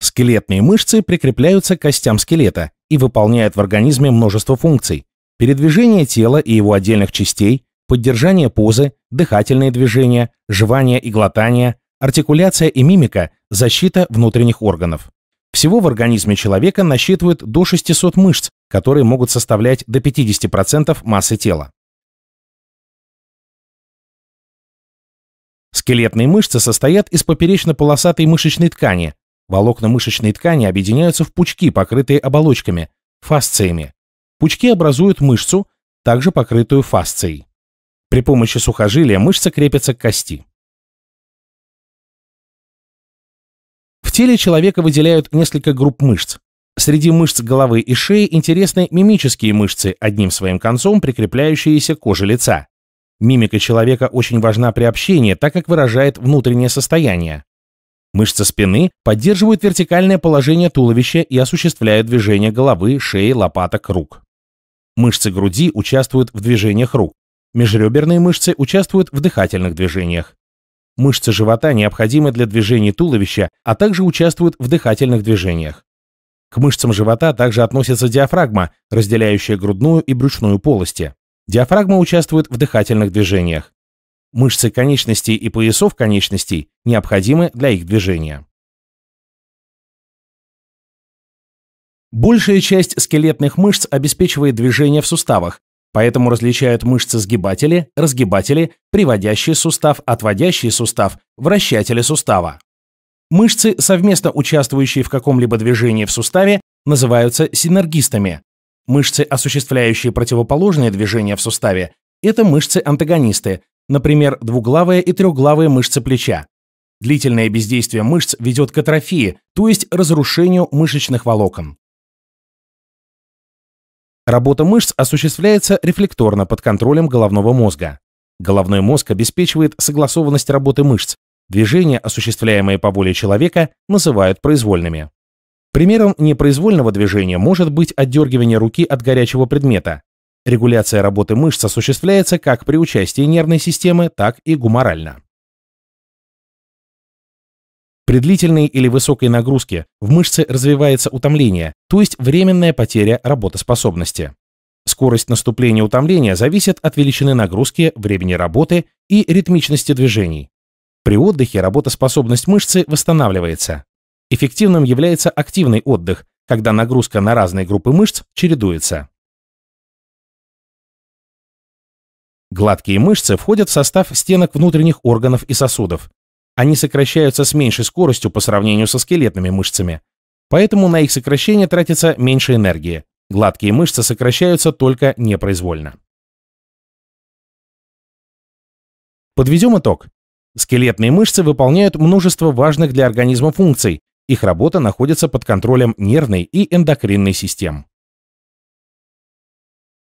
Скелетные мышцы прикрепляются к костям скелета и выполняют в организме множество функций. Передвижение тела и его отдельных частей, поддержание позы, дыхательные движения, жевание и глотание, артикуляция и мимика, защита внутренних органов. Всего в организме человека насчитывают до 600 мышц, которые могут составлять до 50% массы тела. Скелетные мышцы состоят из поперечно-полосатой мышечной ткани. Волокна мышечной ткани объединяются в пучки, покрытые оболочками, фасциями. Пучки образуют мышцу, также покрытую фасцией. При помощи сухожилия мышца крепится к кости. В теле человека выделяют несколько групп мышц. Среди мышц головы и шеи интересны мимические мышцы, одним своим концом прикрепляющиеся к коже лица. Мимика человека очень важна при общении, так как выражает внутреннее состояние. Мышцы спины поддерживают вертикальное положение туловища и осуществляют движение головы, шеи, лопаток, рук. Мышцы груди участвуют в движениях рук. Межреберные мышцы участвуют в дыхательных движениях. Мышцы живота необходимы для движения туловища, а также участвуют в дыхательных движениях. К мышцам живота а также относится диафрагма, разделяющая грудную и брюшную полости. Диафрагма участвует в дыхательных движениях. Мышцы конечностей и поясов конечностей необходимы для их движения. Большая часть скелетных мышц обеспечивает движение в суставах, поэтому различают мышцы-сгибатели, разгибатели, приводящий сустав, отводящий сустав, вращатели сустава. Мышцы, совместно участвующие в каком-либо движении в суставе, называются синергистами. Мышцы, осуществляющие противоположные движения в суставе, это мышцы-антагонисты, например, двуглавые и трехглавые мышцы плеча. Длительное бездействие мышц ведет к атрофии, то есть разрушению мышечных волокон. Работа мышц осуществляется рефлекторно под контролем головного мозга. Головной мозг обеспечивает согласованность работы мышц, Движения, осуществляемые по воле человека, называют произвольными. Примером непроизвольного движения может быть отдергивание руки от горячего предмета. Регуляция работы мышц осуществляется как при участии нервной системы, так и гуморально. При длительной или высокой нагрузке в мышце развивается утомление, то есть временная потеря работоспособности. Скорость наступления утомления зависит от величины нагрузки, времени работы и ритмичности движений. При отдыхе работоспособность мышцы восстанавливается. Эффективным является активный отдых, когда нагрузка на разные группы мышц чередуется. Гладкие мышцы входят в состав стенок внутренних органов и сосудов. Они сокращаются с меньшей скоростью по сравнению со скелетными мышцами. Поэтому на их сокращение тратится меньше энергии. Гладкие мышцы сокращаются только непроизвольно. Подведем итог. Скелетные мышцы выполняют множество важных для организма функций. Их работа находится под контролем нервной и эндокринной систем.